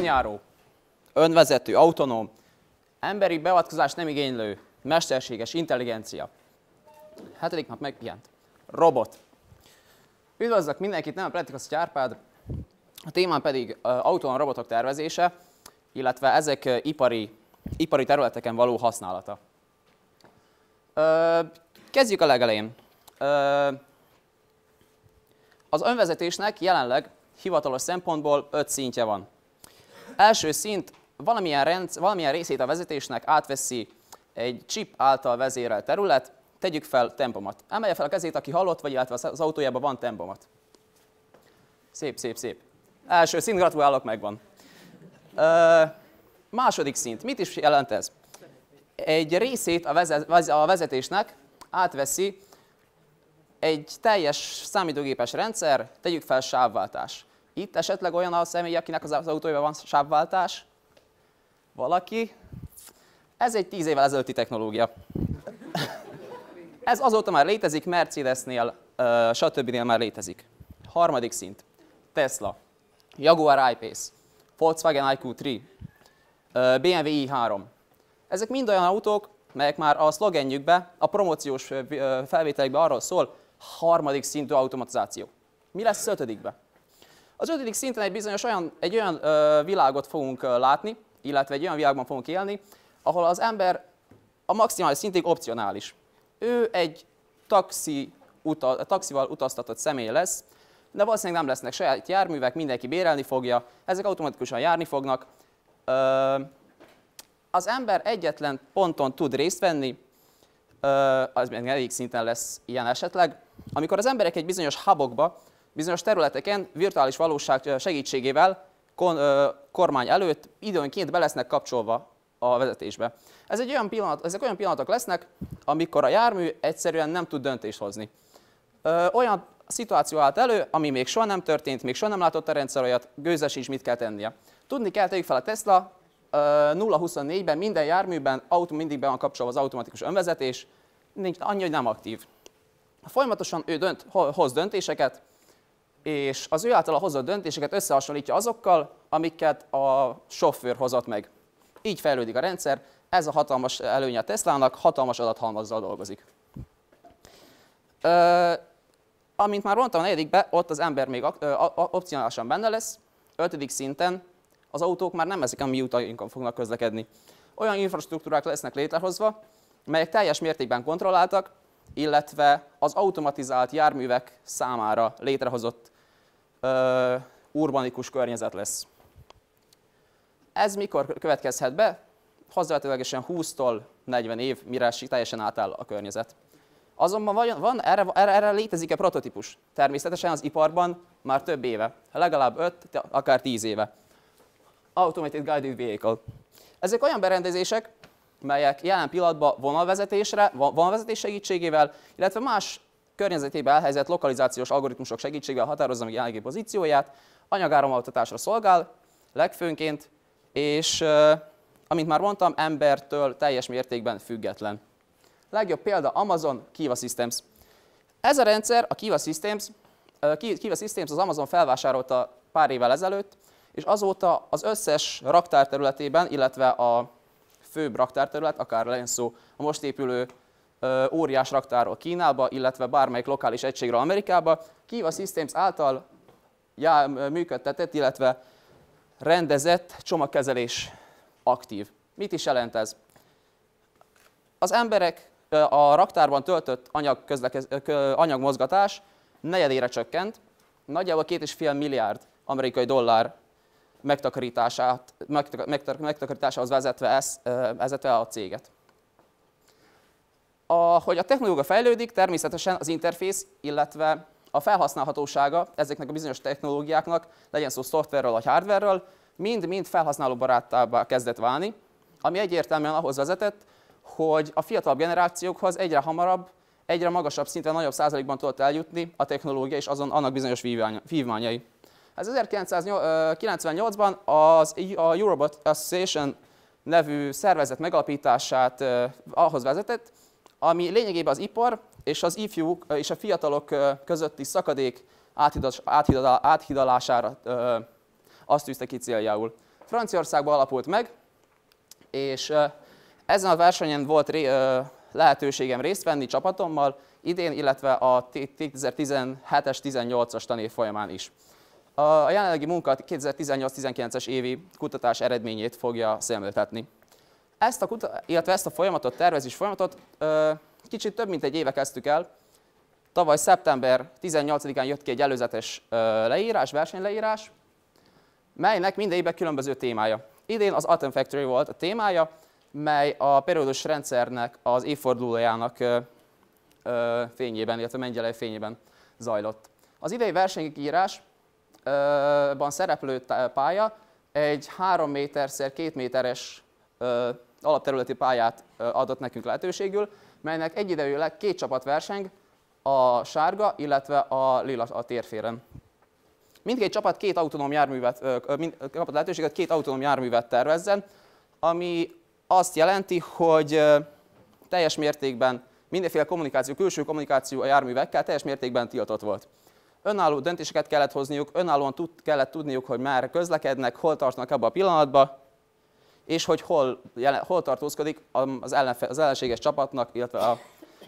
önjáró, önvezető, autonóm, emberi beavatkozás nem igénylő, mesterséges intelligencia. Hetedik nap megpihent. Robot. Üdvözlök mindenkit, nem a Pletikosztyi gyárpád. a témán pedig autóan robotok tervezése, illetve ezek ipari, ipari területeken való használata. Kezdjük a legelején. Az önvezetésnek jelenleg hivatalos szempontból öt szintje van. Első szint valamilyen, rendsz, valamilyen részét a vezetésnek átveszi egy chip által vezérelt terület, tegyük fel tempomat. Emelje fel a kezét, aki hallott, vagy illetve az autójában van tempomat. Szép, szép, szép. Első szint, gratulálok, megvan. Ö, második szint, mit is jelent ez? Egy részét a vezetésnek átveszi egy teljes számítógépes rendszer, tegyük fel sávváltás. Itt esetleg olyan a személy, akinek az autójában van sávváltás, valaki. Ez egy tíz évvel ezelőtti technológia. Ez azóta már létezik, Mercedesnél, stb. már létezik. Harmadik szint. Tesla, Jaguar I-Pace, Volkswagen IQ3, BMW i3. Ezek mind olyan autók, melyek már a szlogenjükbe, a promóciós felvételekbe arról szól, harmadik szintű automatizáció. Mi lesz ötödikbe? Az ötödik szinten egy bizonyos olyan, egy olyan ö, világot fogunk látni, illetve egy olyan világban fogunk élni, ahol az ember a maximális szintig opcionális. Ő egy taxi uta, taxival utaztatott személy lesz, de valószínűleg nem lesznek saját járművek, mindenki bérelni fogja, ezek automatikusan járni fognak. Ö, az ember egyetlen ponton tud részt venni, az még elég szinten lesz ilyen esetleg, amikor az emberek egy bizonyos habokba Bizonyos területeken virtuális valóság segítségével kon, ö, kormány előtt időnként be lesznek kapcsolva a vezetésbe. Ez egy olyan pillanat, ezek olyan pillanatok lesznek, amikor a jármű egyszerűen nem tud döntést hozni. Ö, olyan szituáció állt elő, ami még soha nem történt, még soha nem látott a rendszer olyat, gőzes is mit kell tennie. Tudni kell, tegyük fel a Tesla, 0-24-ben minden járműben autó mindig be van kapcsolva az automatikus önvezetés, nincs annyi, hogy nem aktív. Folyamatosan ő dönt, hoz döntéseket, és az ő a hozott döntéseket összehasonlítja azokkal, amiket a sofőr hozott meg. Így fejlődik a rendszer, ez a hatalmas előnye a Teslának, hatalmas adathalmazzal dolgozik. Ö, amint már mondtam a negyedikben, ott az ember még opcionálisan benne lesz, ötödik szinten az autók már nem ezek, a mi utainkon fognak közlekedni. Olyan infrastruktúrák lesznek létrehozva, melyek teljes mértékben kontrolláltak, illetve az automatizált járművek számára létrehozott urbanikus környezet lesz. Ez mikor következhet be? Hazavetőlegesen 20-tól 40 év, mire teljesen átáll a környezet. Azonban van, van erre, erre, erre létezik-e prototípus? Természetesen az iparban már több éve, legalább 5, akár 10 éve. Automated Guided Vehicle. Ezek olyan berendezések, melyek jelen pillanatban vonalvezetésre, vonalvezetés segítségével, illetve más környezetébe elhelyezett lokalizációs algoritmusok segítségével határozza meg jelenlegi pozícióját, anyagáramoltatásra szolgál, legfőnként, és amint már mondtam, embertől teljes mértékben független. Legjobb példa Amazon Kiva Systems. Ez a rendszer, a Kiva Systems, Kiva Systems az Amazon felvásárolta pár évvel ezelőtt, és azóta az összes raktár területében, illetve a főbb raktárterület, akár legyen szó a most épülő óriás raktárról Kínába, illetve bármelyik lokális egységről Amerikába. Kiva Systems által já, működtetett, illetve rendezett csomagkezelés aktív. Mit is jelent ez? Az emberek a raktárban töltött anyag anyagmozgatás negyedére csökkent, nagyjából 2,5 milliárd amerikai dollár megtakarítását, megtakarításához vezetve, ez, vezetve a céget. Ahogy a technológia fejlődik, természetesen az interfész, illetve a felhasználhatósága ezeknek a bizonyos technológiáknak, legyen szó szoftverről vagy hardverről, mind-mind felhasználóbarátabbá kezdett válni, ami egyértelműen ahhoz vezetett, hogy a fiatal generációkhoz egyre hamarabb, egyre magasabb szinten, nagyobb százalékban tudott eljutni a technológia és azon annak bizonyos vívmányai. Ez 1998-ban az a Eurobot Association nevű szervezet megalapítását ahhoz vezetett, ami lényegében az ipar és az ifjúk és a fiatalok közötti szakadék áthidalására azt tűzte ki céljául. Franciaországban alapult meg, és ezen a versenyen volt lehetőségem részt venni csapatommal idén, illetve a 2017-es, 18-as tanév folyamán is. A jelenlegi munka 2018-19-es évi kutatás eredményét fogja szemléltetni. Ezt a, kuta, illetve ezt a folyamatot, tervezés folyamatot kicsit több mint egy éve kezdtük el. Tavaly szeptember 18-án jött ki egy előzetes leírás, versenyleírás, melynek minden évben különböző témája. Idén az Atom Factory volt a témája, mely a periódus rendszernek az évfordulójának fényében, illetve Mengyelej fényében zajlott. Az idei versenyírásban szereplő pálya egy 3 méter 2 méteres alapterületi pályát adott nekünk lehetőségül, melynek egyidejűleg két csapat verseng, a sárga, illetve a lila a térféren. Mindkét csapat két autonóm járművet, mind, kapott lehetőséget két autonóm járművet tervezzen, ami azt jelenti, hogy teljes mértékben mindenféle kommunikáció, külső kommunikáció a járművekkel teljes mértékben tiltott volt. Önálló döntéseket kellett hozniuk, önállóan tud, kellett tudniuk, hogy már közlekednek, hol tartnak abba a pillanatba, és hogy hol, jelen, hol tartózkodik az, ellenfe, az ellenséges csapatnak, illetve a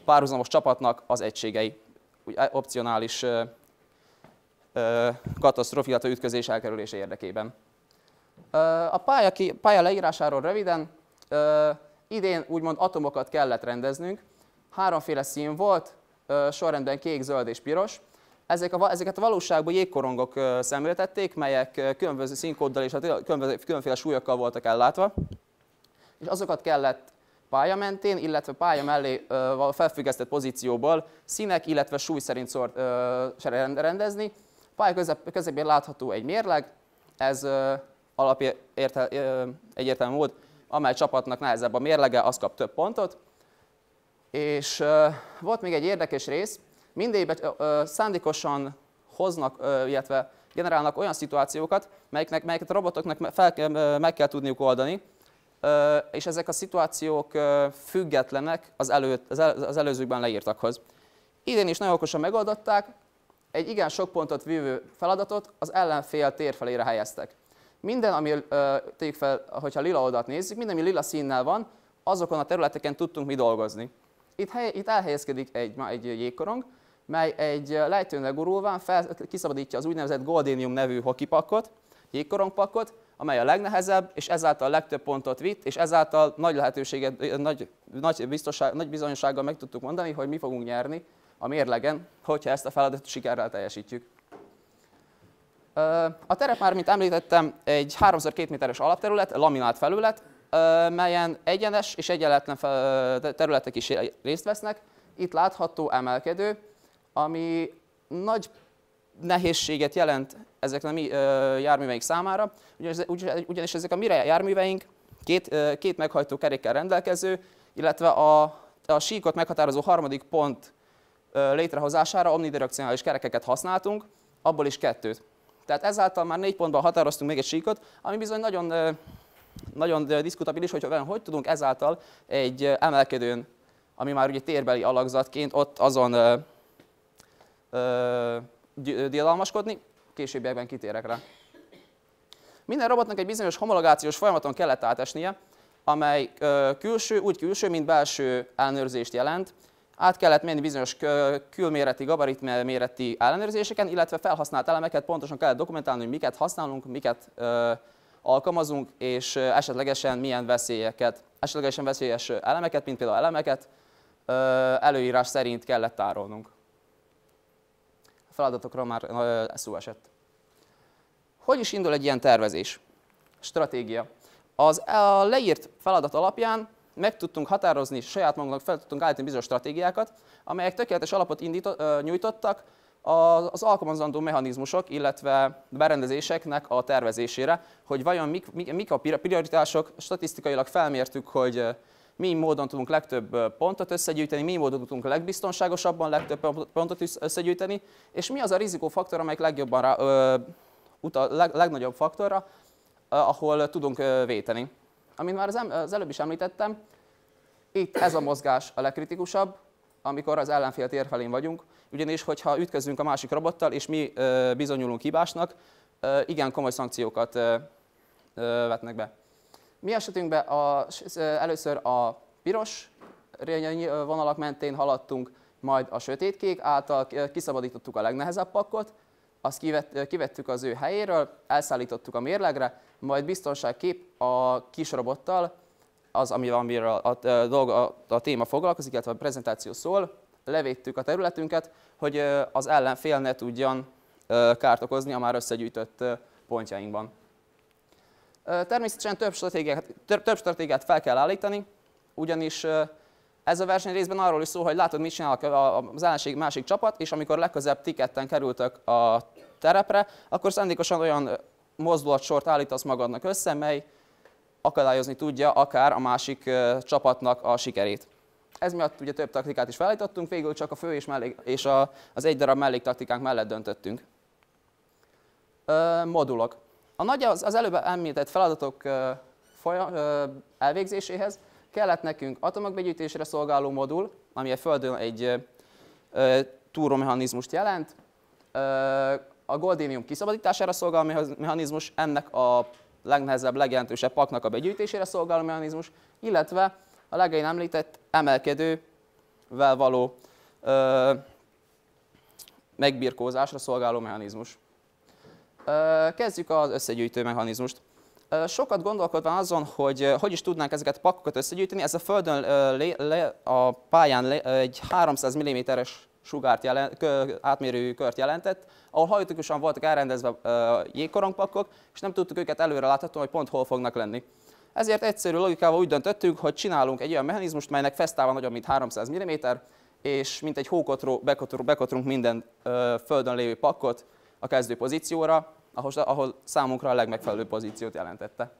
párhuzamos csapatnak az egységei. Úgy opcionális ö, illetve ütközés elkerülése érdekében. Ö, a pálya, ki, pálya leírásáról röviden, ö, idén úgymond atomokat kellett rendeznünk, háromféle szín volt, sorrendben kék, zöld és piros. Ezek a, ezeket a valóságban jégkorongok szemléltették, melyek különböző színkóddal és különböző, különféle súlyokkal voltak ellátva, és azokat kellett pálya mentén, illetve pálya mellé felfüggesztett pozícióból színek, illetve súly szerint szort, ö, rendezni. Pálya közep, közepén látható egy mérleg, ez alapérte, egyértelmű mód, amely csapatnak nehezebb a mérlege, az kap több pontot. És ö, volt még egy érdekes rész, mindébe szándékosan hoznak, illetve generálnak olyan szituációkat, melyeknek, melyeket a robotoknak fel, meg kell tudniuk oldani, és ezek a szituációk függetlenek az, elő, az előzőkben leírtakhoz. Idén is nagyon okosan megoldották, egy igen sok pontot vívő feladatot az ellenfél térfelére helyeztek. Minden, ami, tegyük fel, hogyha lila oldalt nézzük, minden, ami lila színnel van, azokon a területeken tudtunk mi dolgozni. Itt, hely, itt elhelyezkedik egy, egy jégkorong, mely egy lejtőn legurulván fel, kiszabadítja az úgynevezett Goldenium nevű hokipakot, jégkorongpakot, amely a legnehezebb, és ezáltal legtöbb pontot vitt, és ezáltal nagy lehetőséget, nagy, nagy, nagy bizonyossággal meg tudtuk mondani, hogy mi fogunk nyerni a mérlegen, hogyha ezt a feladatot sikerrel teljesítjük. A terep már, mint említettem, egy 3x2 méteres alapterület, laminált felület, melyen egyenes és egyenletlen területek is részt vesznek. Itt látható emelkedő, ami nagy nehézséget jelent ezeknek a mi járműveink számára, ugyanis, ugyanis ezek a mi járműveink két, két meghajtó kerékkel rendelkező, illetve a, a síkot meghatározó harmadik pont létrehozására omnidirekcionális kerekeket használtunk, abból is kettőt. Tehát ezáltal már négy pontban határoztunk meg egy síkot, ami bizony nagyon, nagyon diszkutabilis, hogy olyan, hogy tudunk ezáltal egy emelkedőn, ami már ugye térbeli alakzatként ott azon ö, diadalmaskodni, későbbiekben kitérek rá. Minden robotnak egy bizonyos homologációs folyamaton kellett átesnie, amely ö, külső, úgy külső, mint belső ellenőrzést jelent. Át kellett menni bizonyos külméreti, gabaritméreti ellenőrzéseken, illetve felhasznált elemeket pontosan kellett dokumentálni, hogy miket használunk, miket ö, alkalmazunk, és esetlegesen milyen veszélyeket, esetlegesen veszélyes elemeket, mint például elemeket, előírás szerint kellett tárolnunk feladatokra már szó esett. Hogy is indul egy ilyen tervezés? Stratégia. Az a leírt feladat alapján meg tudtunk határozni, saját magunknak fel tudtunk állítani bizonyos stratégiákat, amelyek tökéletes alapot indított, nyújtottak az alkalmazandó mechanizmusok, illetve berendezéseknek a tervezésére, hogy vajon mik, mik a prioritások, statisztikailag felmértük, hogy mi módon tudunk legtöbb pontot összegyűjteni, mi módon tudunk legbiztonságosabban legtöbb pontot összegyűjteni, és mi az a rizikófaktor, amelyik legjobban rá, ö, utal, leg, legnagyobb faktorra, ahol tudunk véteni. Amint már az, em, az előbb is említettem, itt ez a mozgás a legkritikusabb, amikor az ellenfél térfelén vagyunk, ugyanis hogyha ütközünk a másik robottal, és mi bizonyulunk hibásnak, igen komoly szankciókat vetnek be. Mi esetünkben a, először a piros vonalak mentén haladtunk, majd a sötétkék által kiszabadítottuk a legnehezebb pakkot, azt kivettük az ő helyéről, elszállítottuk a mérlegre, majd biztonságképp a kis robottal, az, amivel, amiről a, a, a, a téma foglalkozik, illetve a prezentáció szól, levédtük a területünket, hogy az ellenfél ne tudjon kárt okozni a már összegyűjtött pontjainkban. Természetesen több stratégiát, több stratégiát fel kell állítani, ugyanis ez a verseny részben arról is szól, hogy látod, mit csinál az ellenség másik csapat, és amikor legközebb tiketten kerültek kerültök a terepre, akkor szándékosan olyan mozdulatsort állítasz magadnak össze, mely akadályozni tudja akár a másik csapatnak a sikerét. Ez miatt ugye több taktikát is felállítottunk, végül csak a fő és, mellé, és a, az egy darab taktikánk mellett döntöttünk. Ö, modulok. A nagy az, az előbb említett feladatok folyam, elvégzéséhez kellett nekünk atomok szolgáló modul, ami a Földön egy túromechanizmust jelent, a goldénium kiszabadítására szolgáló mechanizmus, ennek a legnehezebb, legjelentősebb paknak a begyűjtésére szolgáló mechanizmus, illetve a legején említett emelkedővel való ö, megbirkózásra szolgáló mechanizmus. Kezdjük az összegyűjtő mechanizmust. Sokat gondolkodva azon, hogy hogy is tudnánk ezeket pakkokat összegyűjteni, ez a Földön le, le, a pályán le, egy 300 mm-es sugárt jelent, kö, átmérőjű kört jelentett, ahol hajtokosan voltak elrendezve jégkorongpakkok, és nem tudtuk őket előre láthatóan, hogy pont hol fognak lenni. Ezért egyszerű logikával úgy döntöttünk, hogy csinálunk egy olyan mechanizmust, melynek fesztáva nagyobb, mint 300 mm, és mint egy hókotró bekotrunk minden ö, földön lévő pakkot, a kezdő pozícióra, ahol, ahol számunkra a legmegfelelőbb pozíciót jelentette.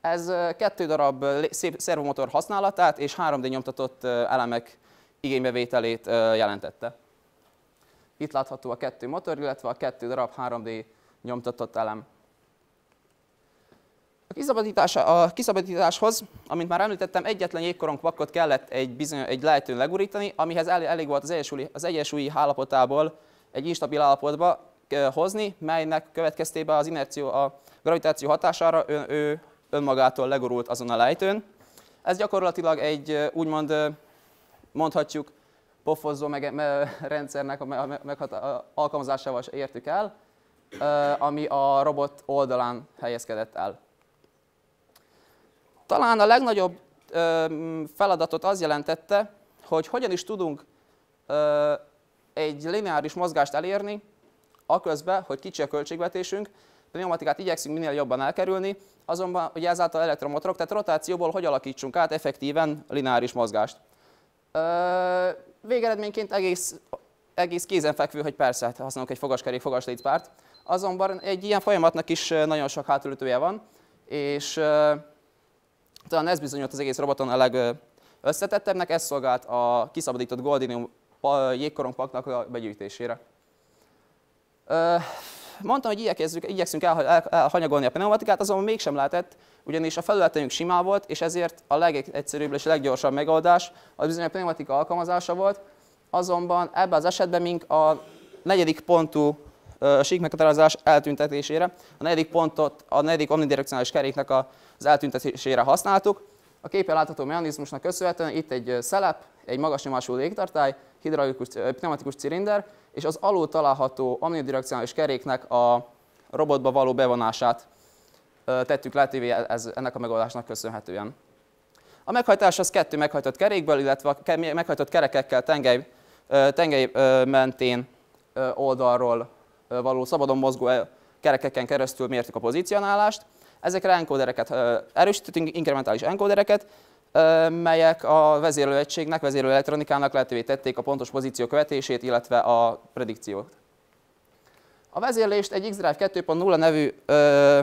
Ez kettő darab szervomotor használatát és 3D nyomtatott elemek igénybevételét jelentette. Itt látható a kettő motor, illetve a kettő darab 3D nyomtatott elem. A, kiszabadítása, a kiszabadításhoz, amint már említettem, egyetlen jégkorong vakkot kellett egy, bizony, egy lejtőn legurítani, amihez elég volt az egyesúlyi állapotából egy instabil állapotba hozni, melynek következtében az inerció a gravitáció hatására ön, ő önmagától legurult azon a lejtőn. Ez gyakorlatilag egy úgymond mondhatjuk pofozó meg, me, rendszernek a, me, meghata, a alkalmazásával értük el, ami a robot oldalán helyezkedett el. Talán a legnagyobb feladatot az jelentette, hogy hogyan is tudunk egy lineáris mozgást elérni, aközben, hogy kicsi a költségvetésünk, pneumatikát igyekszünk minél jobban elkerülni, azonban hogy ezáltal elektromotorok, tehát rotációból hogy alakítsunk át effektíven lineáris mozgást. végeredményként egész, egész kézenfekvő, hogy persze hát használunk egy fogaskerék fogaslétpárt, azonban egy ilyen folyamatnak is nagyon sok hátulütője van, és talán ez bizonyult az egész roboton a legösszetettebbnek, ez szolgált a kiszabadított Goldinium jégkorongpaknak a begyűjtésére. Mondtam, hogy igyekezzük, igyekszünk elhanyagolni a pneumatikát, azonban mégsem lehetett, ugyanis a felületünk simá volt, és ezért a legegyszerűbb és leggyorsabb megoldás az bizony a pneumatika alkalmazása volt, azonban ebben az esetben mink a negyedik pontú síkmeghatározás eltüntetésére, a negyedik pontot a negyedik omnidirekcionális keréknek az eltüntetésére használtuk, a képen látható mechanizmusnak köszönhetően itt egy szelep, egy magas nyomású légtartály, hidraulikus, pneumatikus cilinder, és az alul található omnidirekcionális keréknek a robotba való bevonását tettük lehetővé e, ennek a megoldásnak köszönhetően. A meghajtás az kettő meghajtott kerékből, illetve a meghajtott kerekekkel tengely, tengely mentén oldalról való szabadon mozgó kerekeken keresztül mértük a pozícionálást. Ezekre enkódereket erősítettünk, inkrementális enkódereket, melyek a vezérlőegységnek, vezérlőelektronikának lehetővé tették a pontos pozíció követését, illetve a predikciót. A vezérlést egy x X-Drive 2.0 nevű ö,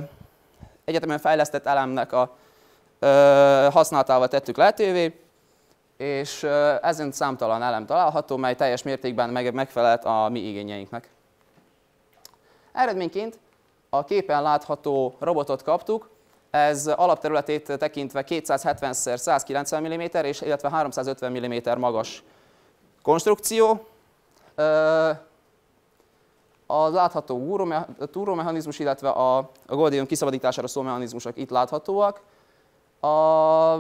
egyetemen fejlesztett elemnek a ö, használatával tettük lehetővé, és ö, ezen számtalan elem található, mely teljes mértékben meg, megfelelt a mi igényeinknek. Eredményként a képen látható robotot kaptuk, ez alapterületét tekintve 270x190 mm, és illetve 350 mm magas konstrukció. A látható túrómechanizmus, illetve a, goldium kiszabadítására szó mechanizmusok itt láthatóak. A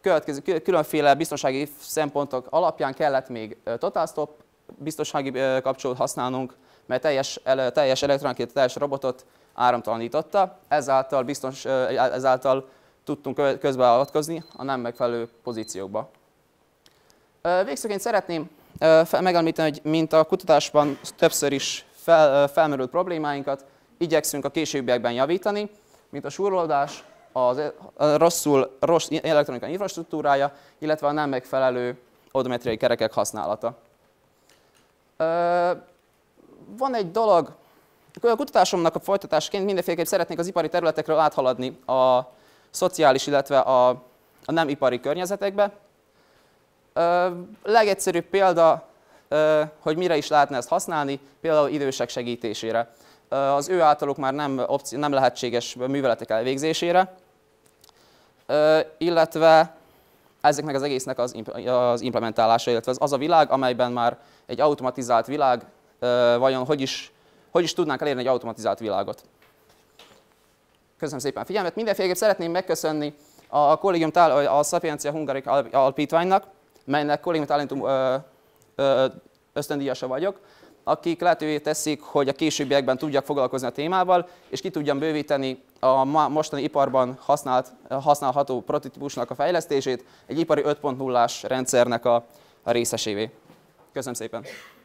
következő, különféle biztonsági szempontok alapján kellett még total stop biztonsági kapcsolót használnunk, mert teljes, ele, teljes elektronikítás robotot áramtalanította, ezáltal, biztons, ezáltal tudtunk közbeállatkozni a nem megfelelő pozíciókba. Végszöként szeretném megemlíteni, hogy mint a kutatásban többször is fel, felmerült problémáinkat, igyekszünk a későbbiekben javítani, mint a súrlódás, az rosszul, rossz elektronikai infrastruktúrája, illetve a nem megfelelő odometriai kerekek használata van egy dolog, a kutatásomnak a folytatásaként mindenféleképp szeretnék az ipari területekről áthaladni a szociális, illetve a, a nem ipari környezetekbe. Ö, legegyszerűbb példa, ö, hogy mire is lehetne ezt használni, például idősek segítésére. Ö, az ő általuk már nem, opci- nem lehetséges műveletek elvégzésére, ö, illetve ezeknek az egésznek az, az implementálása, illetve az, az a világ, amelyben már egy automatizált világ vajon hogy is, hogy is tudnánk elérni egy automatizált világot. Köszönöm szépen a figyelmet. Mindenféleképp szeretném megköszönni a kollégium a Sapiencia Hungarik alpítványnak, melynek kollégium talentum ösztöndíjasa vagyok, akik lehetővé teszik, hogy a későbbiekben tudjak foglalkozni a témával, és ki tudjam bővíteni a mostani iparban használt, használható prototípusnak a fejlesztését egy ipari 5.0-ás rendszernek a, a részesévé. Köszönöm szépen!